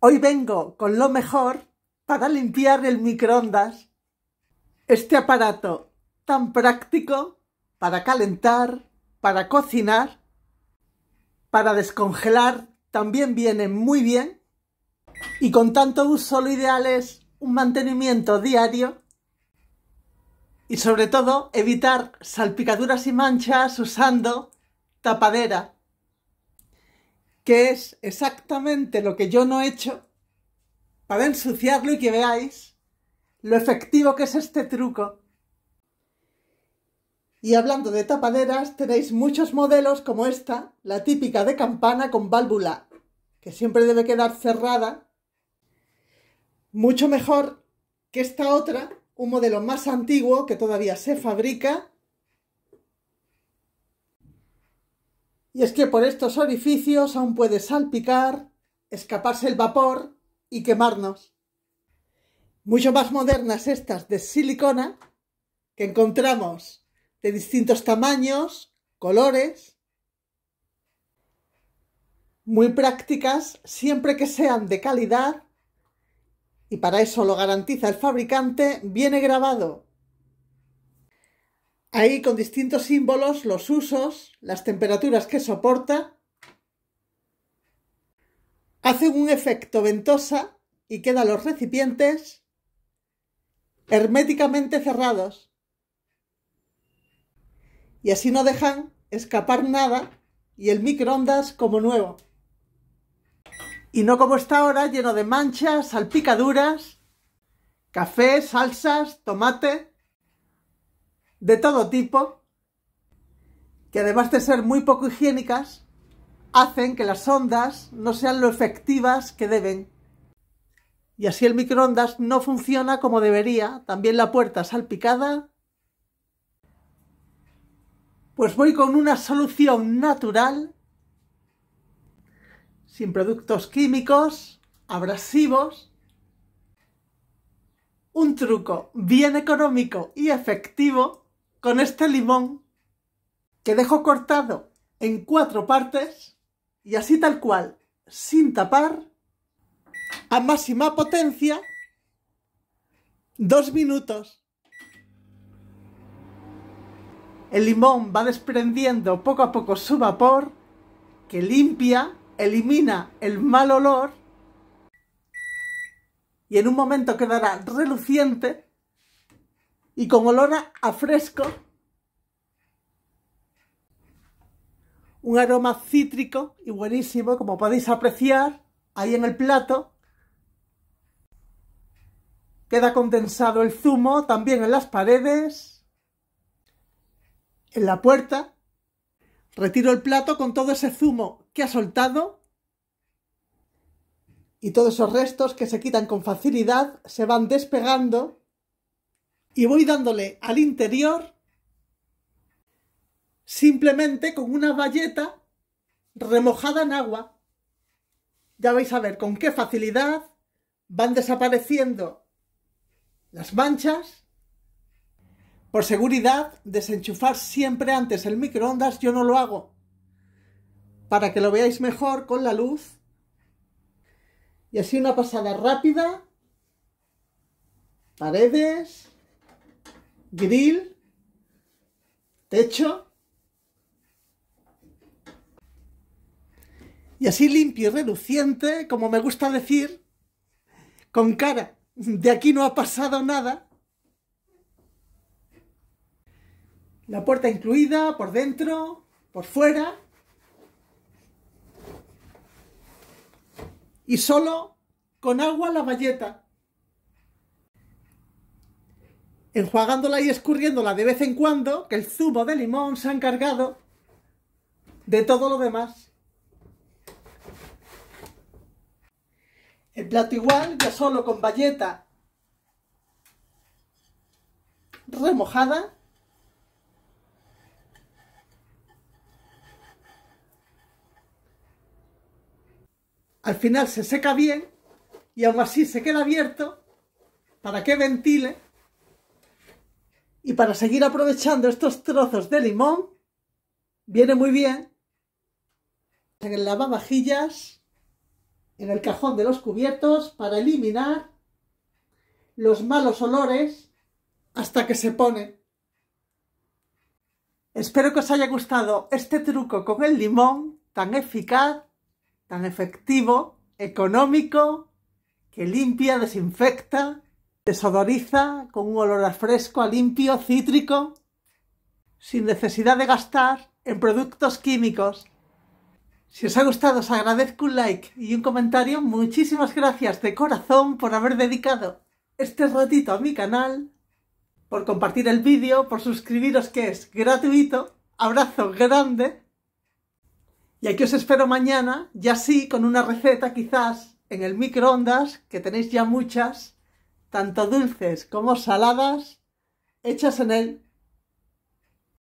Hoy vengo con lo mejor para limpiar el microondas. Este aparato tan práctico para calentar, para cocinar, para descongelar también viene muy bien y con tanto uso lo ideal es un mantenimiento diario y sobre todo evitar salpicaduras y manchas usando tapadera que es exactamente lo que yo no he hecho, para ensuciarlo y que veáis lo efectivo que es este truco. Y hablando de tapaderas, tenéis muchos modelos como esta, la típica de campana con válvula, que siempre debe quedar cerrada. Mucho mejor que esta otra, un modelo más antiguo que todavía se fabrica Y es que por estos orificios aún puede salpicar, escaparse el vapor y quemarnos. Mucho más modernas estas de silicona que encontramos de distintos tamaños, colores, muy prácticas siempre que sean de calidad y para eso lo garantiza el fabricante, viene grabado Ahí con distintos símbolos, los usos, las temperaturas que soporta, hacen un efecto ventosa y quedan los recipientes herméticamente cerrados. Y así no dejan escapar nada y el microondas como nuevo. Y no como está ahora, lleno de manchas, salpicaduras, café, salsas, tomate de todo tipo, que además de ser muy poco higiénicas, hacen que las ondas no sean lo efectivas que deben. Y así el microondas no funciona como debería, también la puerta salpicada. Pues voy con una solución natural, sin productos químicos, abrasivos, un truco bien económico y efectivo con este limón que dejo cortado en cuatro partes y así tal cual, sin tapar, a máxima potencia, dos minutos. El limón va desprendiendo poco a poco su vapor que limpia, elimina el mal olor y en un momento quedará reluciente y con olor a fresco, un aroma cítrico y buenísimo, como podéis apreciar ahí en el plato. Queda condensado el zumo también en las paredes, en la puerta. Retiro el plato con todo ese zumo que ha soltado y todos esos restos que se quitan con facilidad se van despegando y voy dándole al interior simplemente con una valleta remojada en agua. Ya vais a ver con qué facilidad van desapareciendo las manchas. Por seguridad, desenchufar siempre antes el microondas, yo no lo hago. Para que lo veáis mejor con la luz. Y así una pasada rápida. Paredes grill, techo. Y así limpio y reluciente, como me gusta decir, con cara, de aquí no ha pasado nada. La puerta incluida, por dentro, por fuera. Y solo con agua la valleta. enjuagándola y escurriéndola de vez en cuando, que el zumo de limón se ha encargado de todo lo demás. El plato igual, ya solo con bayeta remojada. Al final se seca bien y aún así se queda abierto para que ventile y para seguir aprovechando estos trozos de limón, viene muy bien en el lavavajillas, en el cajón de los cubiertos, para eliminar los malos olores hasta que se pone. Espero que os haya gustado este truco con el limón, tan eficaz, tan efectivo, económico, que limpia, desinfecta Desodoriza con un olor a fresco, a limpio, cítrico, sin necesidad de gastar en productos químicos. Si os ha gustado, os agradezco un like y un comentario. Muchísimas gracias de corazón por haber dedicado este ratito a mi canal, por compartir el vídeo, por suscribiros que es gratuito. Abrazo grande. Y aquí os espero mañana, ya sí, con una receta quizás en el microondas, que tenéis ya muchas tanto dulces como saladas, hechas en el